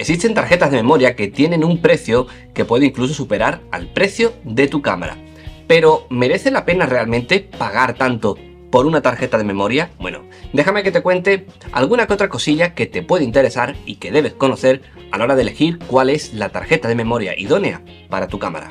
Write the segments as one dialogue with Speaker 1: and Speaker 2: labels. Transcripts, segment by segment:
Speaker 1: Existen tarjetas de memoria que tienen un precio que puede incluso superar al precio de tu cámara. Pero ¿merece la pena realmente pagar tanto por una tarjeta de memoria? Bueno, déjame que te cuente alguna que otra cosilla que te puede interesar y que debes conocer a la hora de elegir cuál es la tarjeta de memoria idónea para tu cámara.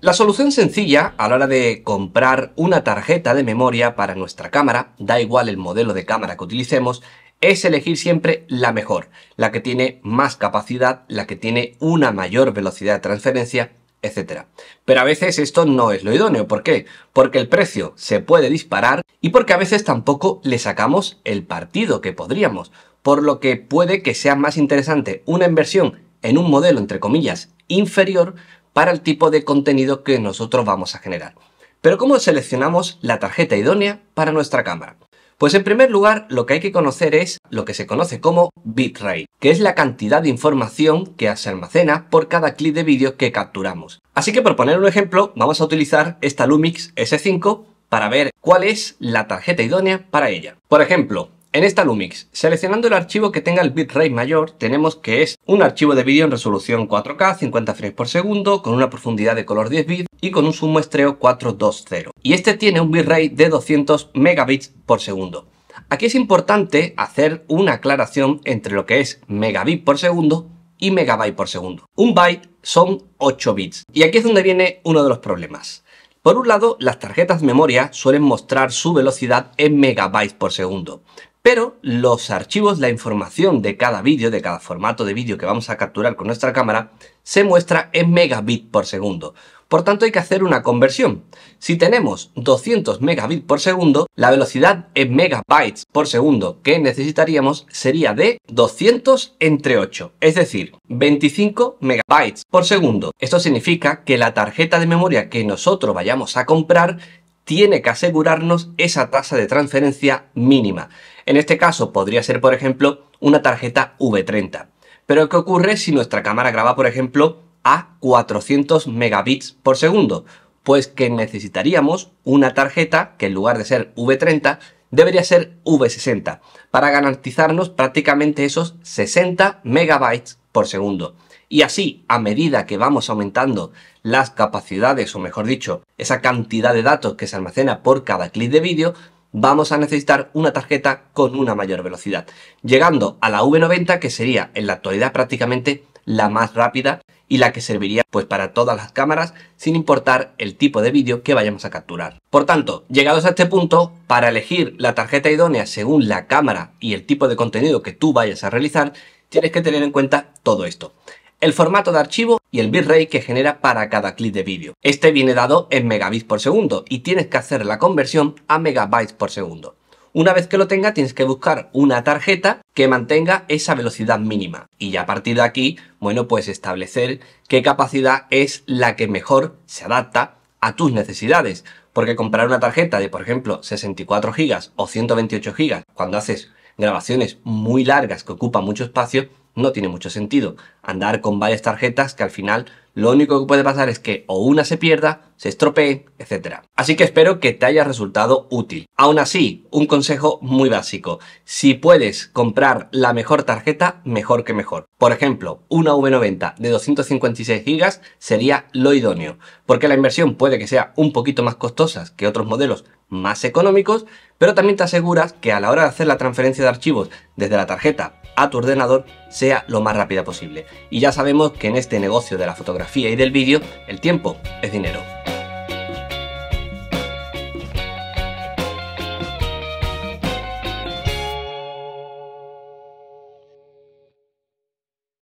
Speaker 1: La solución sencilla a la hora de comprar una tarjeta de memoria para nuestra cámara, da igual el modelo de cámara que utilicemos, es elegir siempre la mejor, la que tiene más capacidad, la que tiene una mayor velocidad de transferencia, etc. Pero a veces esto no es lo idóneo. ¿Por qué? Porque el precio se puede disparar y porque a veces tampoco le sacamos el partido que podríamos. Por lo que puede que sea más interesante una inversión en un modelo, entre comillas, inferior para el tipo de contenido que nosotros vamos a generar. Pero ¿cómo seleccionamos la tarjeta idónea para nuestra cámara? Pues en primer lugar, lo que hay que conocer es lo que se conoce como bitrate, que es la cantidad de información que se almacena por cada clip de vídeo que capturamos. Así que por poner un ejemplo, vamos a utilizar esta Lumix S5 para ver cuál es la tarjeta idónea para ella. Por ejemplo, en esta Lumix, seleccionando el archivo que tenga el bitrate mayor, tenemos que es un archivo de vídeo en resolución 4K, 50 frames por segundo, con una profundidad de color 10 bits y con un submuestreo 420. Y este tiene un bitrate de 200 megabits por segundo. Aquí es importante hacer una aclaración entre lo que es megabit por segundo y megabyte por segundo. Un byte son 8 bits. Y aquí es donde viene uno de los problemas. Por un lado, las tarjetas de memoria suelen mostrar su velocidad en megabytes por segundo, pero los archivos, la información de cada vídeo, de cada formato de vídeo que vamos a capturar con nuestra cámara, se muestra en megabit por segundo. Por tanto, hay que hacer una conversión. Si tenemos 200 megabits por segundo, la velocidad en megabytes por segundo que necesitaríamos sería de 200 entre 8, es decir, 25 megabytes por segundo. Esto significa que la tarjeta de memoria que nosotros vayamos a comprar tiene que asegurarnos esa tasa de transferencia mínima. En este caso podría ser, por ejemplo, una tarjeta V30. Pero ¿qué ocurre si nuestra cámara graba, por ejemplo, a 400 megabits por segundo? Pues que necesitaríamos una tarjeta que en lugar de ser V30 debería ser V60 para garantizarnos prácticamente esos 60 megabytes por segundo. Y así, a medida que vamos aumentando las capacidades, o mejor dicho, esa cantidad de datos que se almacena por cada clic de vídeo, vamos a necesitar una tarjeta con una mayor velocidad, llegando a la V90 que sería en la actualidad prácticamente la más rápida y la que serviría pues para todas las cámaras sin importar el tipo de vídeo que vayamos a capturar. Por tanto, llegados a este punto, para elegir la tarjeta idónea según la cámara y el tipo de contenido que tú vayas a realizar, tienes que tener en cuenta todo esto el formato de archivo y el bitrate que genera para cada clip de vídeo. Este viene dado en megabits por segundo y tienes que hacer la conversión a megabytes por segundo. Una vez que lo tenga tienes que buscar una tarjeta que mantenga esa velocidad mínima y ya a partir de aquí, bueno, pues establecer qué capacidad es la que mejor se adapta a tus necesidades, porque comprar una tarjeta de por ejemplo 64 GB o 128 GB cuando haces grabaciones muy largas que ocupan mucho espacio, no tiene mucho sentido andar con varias tarjetas que al final lo único que puede pasar es que o una se pierda, se estropee, etc. Así que espero que te haya resultado útil. Aún así, un consejo muy básico. Si puedes comprar la mejor tarjeta, mejor que mejor. Por ejemplo, una V90 de 256 GB sería lo idóneo, porque la inversión puede que sea un poquito más costosa que otros modelos más económicos, pero también te aseguras que a la hora de hacer la transferencia de archivos desde la tarjeta a tu ordenador sea lo más rápida posible. Y ya sabemos que en este negocio de la fotografía y del vídeo, el tiempo es dinero.